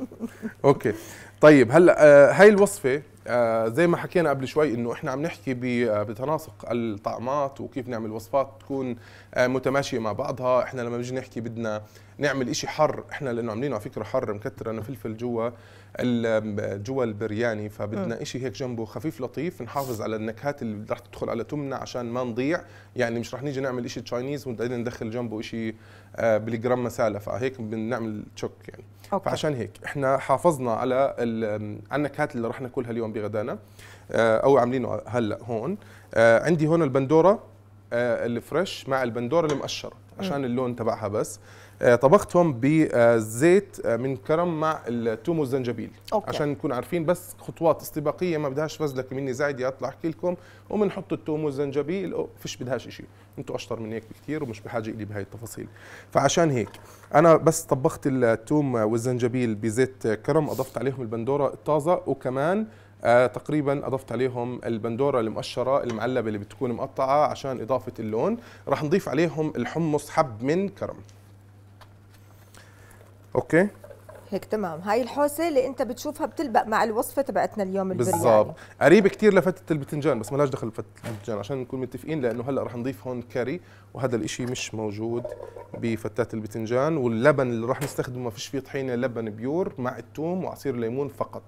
اوكي طيب هلا آه، هاي الوصفه آه، زي ما حكينا قبل شوي انه احنا عم نحكي آه، بتناسق الطعمات وكيف نعمل وصفات تكون متماشيه مع بعضها احنا لما بنجي نحكي بدنا نعمل إشي حر احنا لانه عاملينه على فكره حر مكتر انا فلفل جوا جوا البرياني فبدنا شيء هيك جنبه خفيف لطيف نحافظ على النكهات اللي رح تدخل على تمنا عشان ما نضيع يعني مش رح نيجي نعمل شيء تشاينيز وبعدين ندخل جنبه شيء آه، بالجرام مساله فهيك بنعمل تشوك يعني أوكي. فعشان هيك احنا حافظنا على على النكهات اللي رح ناكلها اليوم بغدانا آه، او عاملينه هلا هون آه، عندي هون البندوره الفريش مع البندوره المقشره عشان اللون تبعها بس آه، طبختهم بزيت آه، من كرم مع التوم والزنجبيل أوكي. عشان نكون عارفين بس خطوات استباقيه ما بدهاش فزلك مني زايد اطلع احكي لكم وبنحط التوم والزنجبيل فيش بدهاش شيء انتم اشطر من هيك بكثير ومش بحاجه لي بهاي التفاصيل فعشان هيك انا بس طبخت التوم والزنجبيل بزيت كرم اضفت عليهم البندوره الطازه وكمان آه، تقريبا اضفت عليهم البندوره المقشره المعلبه اللي بتكون مقطعه عشان اضافه اللون راح نضيف عليهم الحمص حب من كرم اوكي هيك تمام هاي الحوسه اللي انت بتشوفها بتلبق مع الوصفه تبعتنا اليوم البرياني بالضبط قريب كثير لفتة البتنجان بس مالهاش دخل بفتة البتنجان عشان نكون متفقين لانه هلا رح نضيف هون كاري وهذا الاشي مش موجود بفتات البتنجان واللبن اللي رح نستخدمه ما فيش فيه طحينه لبن بيور مع الثوم وعصير ليمون فقط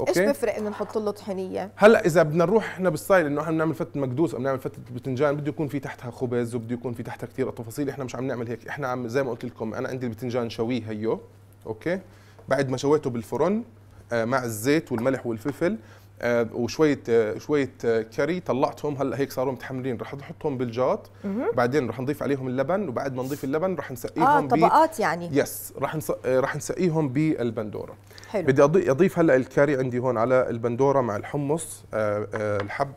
اوكي ايش بفرق انه نحط له طحينيه هلا اذا بدنا نروح احنا بالستايل انه احنا بنعمل فتة مكدوس او بنعمل فتة بتنجان بده يكون في تحتها خبز وبده يكون في تحتها كثير تفاصيل احنا مش عم نعمل هيك احنا عم زي ما قلت لكم انا عندي البتنجان شويه هيو اوكي بعد ما شويته بالفرن آه، مع الزيت والملح والفلفل آه، وشويه آه، شويه آه، كاري طلعتهم هلا هيك صاروا متحملين رح نحطهم بالجات بعدين رح نضيف عليهم اللبن وبعد ما نضيف اللبن رح نسقيهم اه طبقات يعني يس رح راح نسقيهم بالبندوره حلو بدي اضيف هلا الكاري عندي هون على البندوره مع الحمص الحب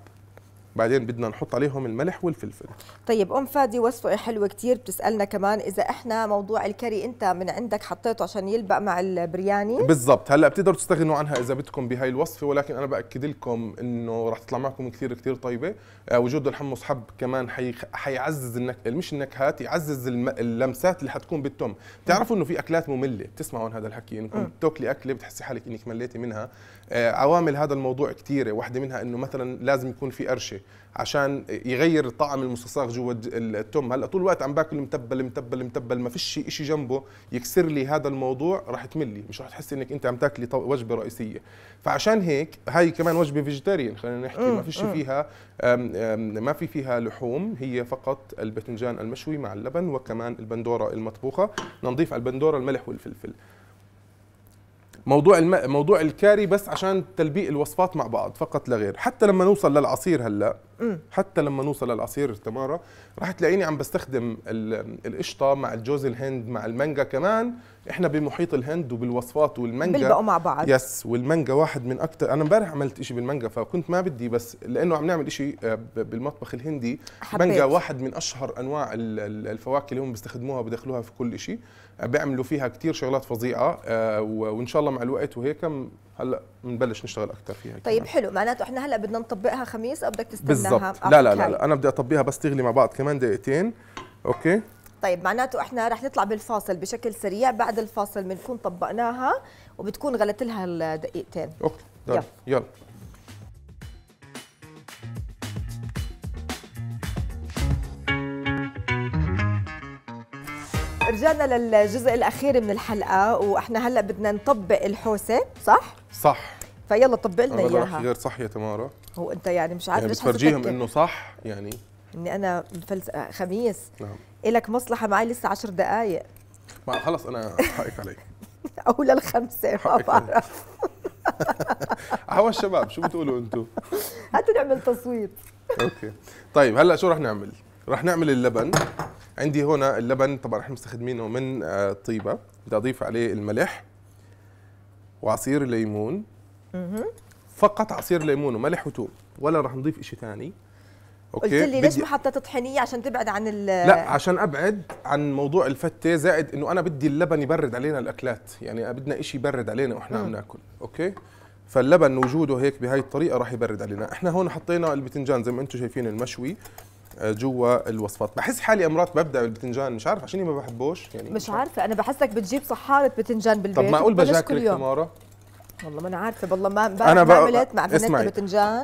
بعدين بدنا نحط عليهم الملح والفلفل طيب ام فادي وصفه حلوه كثير بتسالنا كمان اذا احنا موضوع الكري انت من عندك حطيته عشان يلبق مع البرياني بالضبط هلا بتقدروا تستغنوا عنها اذا بدكم بهاي الوصفه ولكن انا باكد لكم انه رح تطلع معكم كثير كثير طيبه آه وجود الحمص حب كمان حي... حيعزز النك... مش النكهات يعزز الم... اللمسات اللي حتكون بالتم بتعرفوا انه في اكلات ممله بتسمعوا هذا الحكي انكم تاكلي اكله بتحسي حالك انك مليتي منها آه، عوامل هذا الموضوع كثيره واحده منها انه مثلا لازم يكون في قرشه عشان يغير طعم المستساغ جوا التم هلا طول الوقت عم باكل متبل متبل متبل ما فيش شيء جنبه يكسر لي هذا الموضوع راح تملي مش راح تحس انك انت عم تاكلي وجبه رئيسيه فعشان هيك هاي كمان وجبه فيجيتيريان خلينا نحكي ما فيش فيها ما في فيها لحوم هي فقط الباذنجان المشوي مع اللبن وكمان البندوره المطبوخه نضيف على البندوره الملح والفلفل موضوع الم... موضوع الكاري بس عشان تلبيق الوصفات مع بعض فقط لا غير حتى لما نوصل للعصير هلا حتى لما نوصل للعصير تمارا راح تلاقيني عم بستخدم القشطه مع الجوز الهند مع المانجا كمان احنا بمحيط الهند وبالوصفات والمانجا بيلبقوا مع بعض يس والمانجا واحد من اكثر انا امبارح عملت شيء بالمانجا فكنت ما بدي بس لانه عم نعمل شيء آه، بالمطبخ الهندي مانجا واحد من اشهر انواع الفواكه اللي هم بيستخدموها بيدخلوها في كل شيء آه، بيعملوا فيها كثير شغلات فظيعه آه، وان شاء الله مع الوقت وهيك هلا بنبلش نشتغل اكثر فيها طيب كمان. حلو معناته احنا هلا بدنا نطبقها خميس او بدك تستناها بالضبط لا لا, لا لا انا بدي اطبقها بس تغلي مع بعض كمان دقيقتين اوكي طيب معناته احنا رح نطلع بالفاصل بشكل سريع بعد الفاصل بنكون طبقناها وبتكون غلت لها الدقيقتين اوكي يلا يلا رجعنا للجزء الاخير من الحلقه واحنا هلا بدنا نطبق الحوسه صح صح فيلا طبق لنا اياها غير صح يا تمارا هو انت يعني مش عارف يعني بتفرجيهم انه صح يعني اني انا مفلس خميس نعم إلك إيه مصلحة معي لسه عشر دقايق ما خلص أنا حقك عليك أو للخمسة ما بعرف هو الشباب شو بتقولوا أنتم؟ هاتوا نعمل تصويت أوكي طيب هلأ شو رح نعمل؟ رح نعمل اللبن عندي هنا اللبن طبعا احنا مستخدمينه من آه، طيبه بدي اضيف عليه الملح وعصير ليمون فقط عصير ليمون وملح وتوم ولا رح نضيف شيء ثاني اوكي قلت لي ليش ما حطيت طحينيه عشان تبعد عن ال لا عشان ابعد عن موضوع الفته زائد انه انا بدي اللبن يبرد علينا الاكلات يعني بدنا شيء يبرد علينا واحنا عم ناكل اوكي فاللبن وجوده هيك بهاي الطريقه راح يبرد علينا احنا هون حطينا البتنجان زي ما انتم شايفين المشوي آه، جوا الوصفات بحس حالي امرات ببدا بالبتنجان مش عارف عشان ما بحبوش يعني مش عارفه انا بحسك بتجيب صحاره بتنجان بالبيت طب معقول بجاكلك تماره والله ما انا عارفه والله ما بعرف بعملت مع بنات البتنجان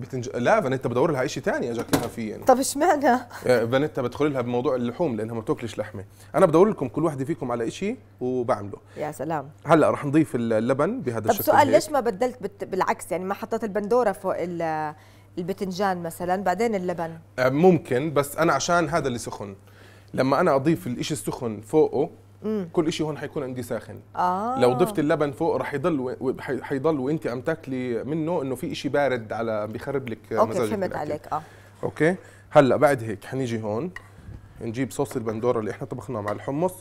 بتنج... لا فانيتا بدور لها شيء ثاني اجاك لها فيه يعني طب اشمعنى؟ آه، فانيتا بدخل لها بموضوع اللحوم لانها ما بتاكلش لحمه، انا بدور لكم كل وحده فيكم على شيء وبعمله يا سلام هلا رح نضيف اللبن بهذا طب الشكل طب سؤال ليش ما بدلت بت... بالعكس يعني ما حطيت البندوره فوق ال... البتنجان مثلا بعدين اللبن آه، ممكن بس انا عشان هذا اللي سخن لما انا اضيف الشيء السخن فوقه مم. كل شيء هون حيكون عندي ساخن آه. لو ضفت اللبن فوق رح يضل و... حيضل وانت عم تاكلي منه انه في شيء بارد على بخرب لك أوكي فهمت عليك اه اوكي هلا بعد هيك حنيجي هون نجيب صوص البندوره اللي احنا طبخناه مع الحمص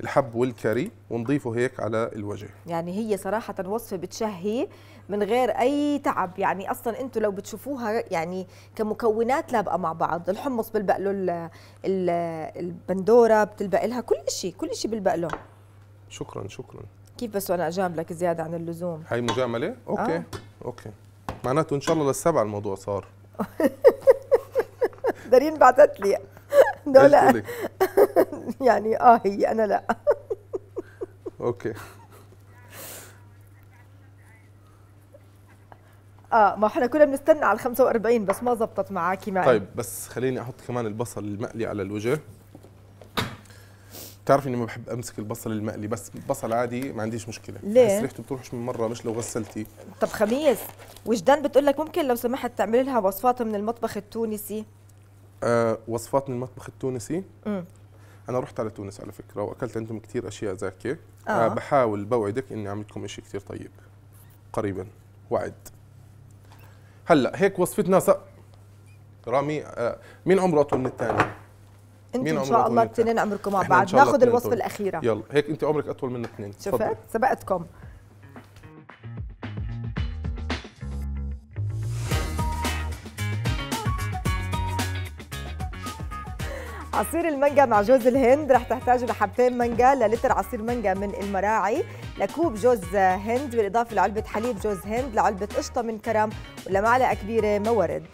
الحب والكاري ونضيفه هيك على الوجه يعني هي صراحه وصفه بتشهي من غير اي تعب يعني اصلا انتم لو بتشوفوها يعني كمكونات لابقه مع بعض الحمص بلبق له البندوره بتلبق لها كل شيء كل شيء بلبق له شكرا شكرا كيف بس وانا اجاملك زياده عن اللزوم هاي مجامله آه. اوكي آه. اوكي معناته ان شاء الله للسبعه الموضوع صار دارين بعتت لي دول يعني اه هي انا لا اوكي اه ما احنا كنا بنستنى على 45 بس ما زبطت معاكي معي طيب بس خليني احط كمان البصل المقلي على الوجه بتعرفي اني ما بحب امسك البصل المقلي بس بصل عادي ما عنديش مشكله ليه؟ بس ريحته بتروحش من مره مش لو غسلتي طب خميس وجدان بتقول لك ممكن لو سمحت تعمل لها وصفات من المطبخ التونسي آه وصفات من المطبخ التونسي امم انا رحت على تونس على فكره واكلت عندهم كثير اشياء زاكيه آه. آه بحاول بوعدك اني اعمل لكم شيء كثير طيب قريبا وعد هلا هيك وصفتنا س... رامي آه، مين عمره اطول من الثاني؟ انت مين ان شاء الله الاثنين عمركم مع بعض ناخذ الوصفه الاخيره يلا هيك انت عمرك اطول من الاثنين شفت سبقتكم عصير المانجا مع جوز الهند رح تحتاجوا لحبتين مانجا للتر عصير مانجا من المراعي لكوب جوز هند بالإضافة لعلبة حليب جوز هند لعلبة قشطة من كرم ولمعلقة كبيرة مورد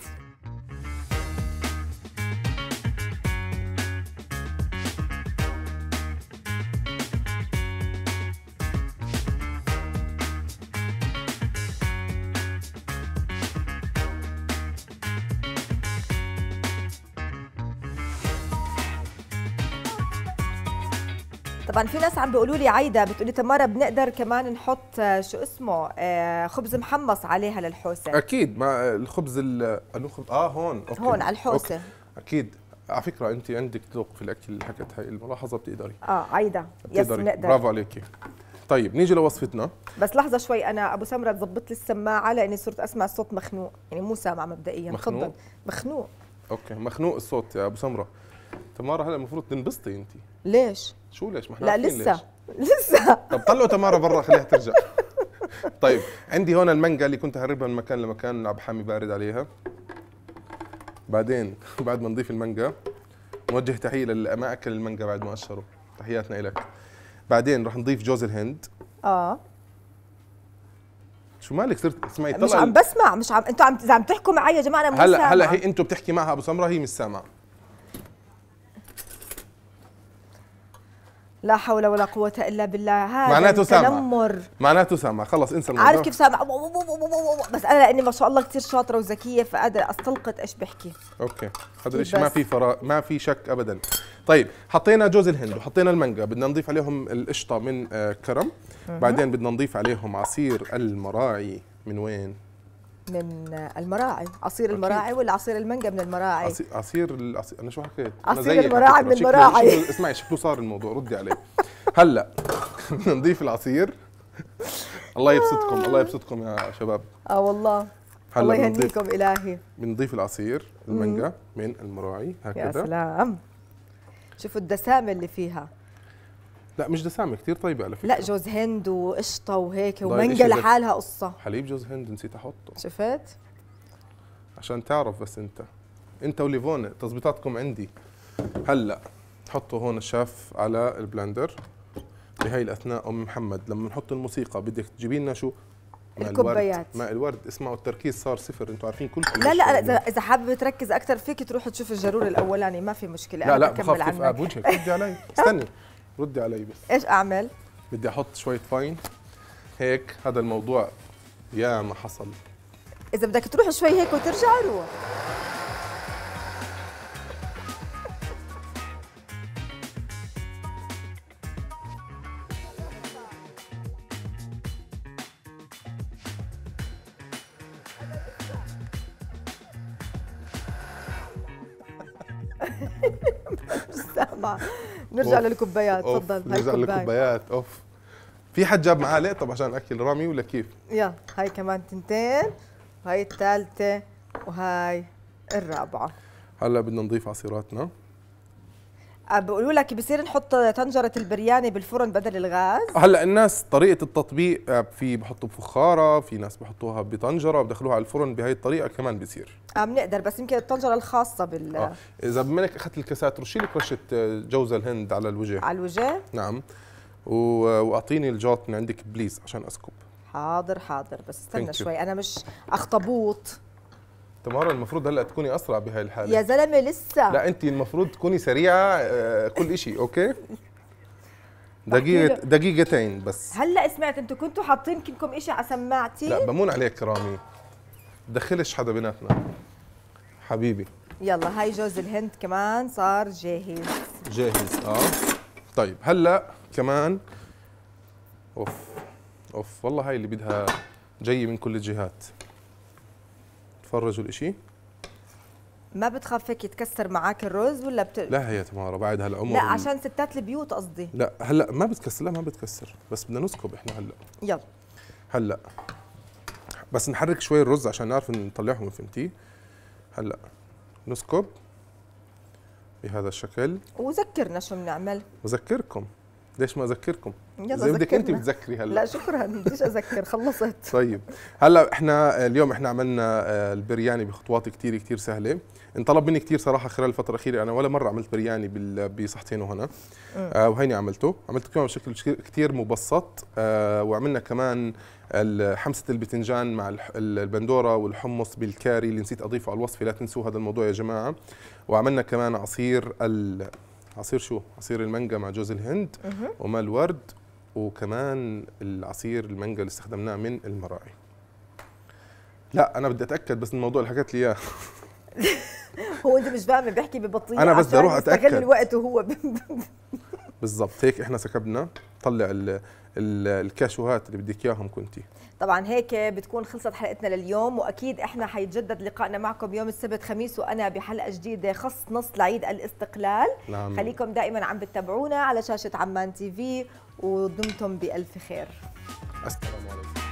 في ناس عم بيقولوا لي عايده بتقولي تماره بنقدر كمان نحط آه، شو اسمه آه، خبز محمص عليها للحوسه اكيد ما الخبز الخبز اه هون أوكي. هون على الحوسه أوكي. اكيد على فكره انت عندك ذوق في الاكل اللي حكت هاي الملاحظه بتقدري اه عايده بتقدري يس نقدر برافو عليكي طيب نيجي لوصفتنا بس لحظه شوي انا ابو سمره تظبط لي السماعه لاني صرت اسمع صوت مخنوق يعني مو سامع مبدئيا مخنوق مخنوق اوكي مخنوق الصوت يا ابو سمره تمارا هلا المفروض تنبسطي انت ليش شو ليش ما احنا لا لسه ليش. لسه طب طلعوا تمارا برا خليها ترجع طيب عندي هون المانجا اللي كنت اهربها من مكان لمكان عم حامي بارد عليها بعدين بعد ما نضيف المانجا نوجه تحيه للي ما اكل المانجا بعد ما اشهره تحياتنا لك بعدين رح نضيف جوز الهند اه شو مالك صرت اسمعي مش عم بسمع مش عم انتوا عم اذا عم تحكوا معي يا جماعه انا مش هلا هلا هي انتوا بتحكي معها ابو سمره هي مش سامعه لا حول ولا قوة إلا بالله هذا معناته سامع معناته سامع خلص انسى الموضوع عارف كيف سامع بس أنا لأني ما شاء الله كثير شاطرة وذكية فقادرة أستلقط إيش بحكي أوكي هذا الشيء ما في فراغ ما في شك أبدا طيب حطينا جوز الهند وحطينا المانجا بدنا نضيف عليهم القشطة من آه، كرم بعدين بدنا نضيف عليهم عصير المراعي من وين؟ من المراعي عصير أكيد. المراعي ولا عصير المانجا من المراعي عصير عصير, انا شو حكيت عصير المراعي من المراعي اسمعي شو صار الموضوع ردي عليه هلا نضيف العصير الله يبسطكم الله يبسطكم يا شباب اه والله هلا الله يهنيكم الهي بنضيف العصير المانجا من المراعي هكذا يا سلام شوفوا الدسامه اللي فيها لا مش دسامه كثير طيبه على فكره لا جوز هند وقشطه وهيك ومانجا لحالها قصه حليب جوز هند نسيت احطه شفت عشان تعرف بس انت انت وليفونه تظبيطاتكم عندي هلا حطوا هون الشاف على البلندر بهي الاثناء ام محمد لما نحط الموسيقى بدك تجيبي لنا شو ماء الكوبايات ماء الورد اسمعوا التركيز صار صفر انتم عارفين كل لا لا اذا اذا حابب تركز اكثر فيك تروح تشوف الجرور الاولاني ما في مشكله لا لا بخاف آه، بوجهك ردي علي استني ردي علي بس ايش اعمل؟ بدي احط شويه فاين هيك هذا الموضوع ياما حصل اذا بدك تروح شوي هيك وترجع روح نرجع للكوبايات تفضل نرجع للكوبايات اوف في حد جاب معاه لقطه عشان اكل رامي ولا كيف؟ يلا هاي كمان تنتين وهي الثالثه وهاي الرابعه هلا بدنا نضيف عصيراتنا بيقولوا لك بصير نحط طنجره البرياني بالفرن بدل الغاز هلا الناس طريقه التطبيق في بحطوا بفخاره في ناس بحطوها بطنجره بدخلوها على الفرن بهي الطريقه كمان بصير اه بنقدر بس يمكن الطنجره الخاصه بال آه. اذا منك اخذت الكاسات رشي لك رشه آه، جوز الهند على الوجه على الوجه نعم و... واعطيني الجوت من عندك بليز عشان اسكب حاضر حاضر بس استنى شوي انا مش اخطبوط تمارا المفروض هلا تكوني اسرع بهاي الحاله يا زلمه لسه لا انت المفروض تكوني سريعه آه، كل شيء اوكي دقيقة دقيقتين بس هلا سمعت انتوا كنتوا حاطين كلكم شيء على سماعتي لا بمون عليك رامي دخلش حدا بيناتنا حبيبي يلا هاي جوز الهند كمان صار جاهز جاهز اه طيب هلا كمان اوف اوف والله هاي اللي بدها جايه من كل الجهات فرز الاشي ما بتخاف هيك يتكسر معاك الرز ولا بت... لا هي تمارة بعد هالعمر لا عشان ستات البيوت قصدي لا هلا ما بتكسر لا ما بتكسر بس بدنا نسكب احنا هلا يلا هلا بس نحرك شوي الرز عشان نعرف نطلعهم فهمتي هلا نسكب بهذا الشكل وذكرنا شو بنعمل بذكركم ليش ما اذكركم؟ زي بدك انت بتذكري هلا لا شكرا بديش اذكر خلصت طيب هلا احنا آه، اليوم احنا عملنا آه، البرياني بخطوات كثير كثير سهله انطلب مني كثير صراحه خلال الفتره الاخيره انا ولا مره عملت برياني بصحتين وهنا آه وهيني عملته عملته كمان بشكل كثير مبسط آه وعملنا كمان حمسه البتنجان مع البندوره والحمص بالكاري اللي نسيت اضيفه على الوصفه لا تنسوا هذا الموضوع يا جماعه وعملنا كمان عصير ال عصير شو عصير المانجا مع جوز الهند وماء الورد وكمان العصير المانجا اللي استخدمناه من المراعي لا انا بدي اتاكد بس من الموضوع اللي حكيت لي اياه هو انت مش فاهم بيحكي ببطيء انا بس بدي اروح اتاكد الوقت وهو بالضبط هيك احنا سكبنا طلع ال الكاشوهات اللي بدك اياهم كنتي طبعا هيك بتكون خلصت حلقتنا لليوم واكيد احنا حيتجدد لقائنا معكم يوم السبت خميس وانا بحلقه جديده خص نص لعيد الاستقلال نعم. خليكم دائما عم بتتابعونا على شاشه عمان تي في ودمتم بالف خير السلام عليكم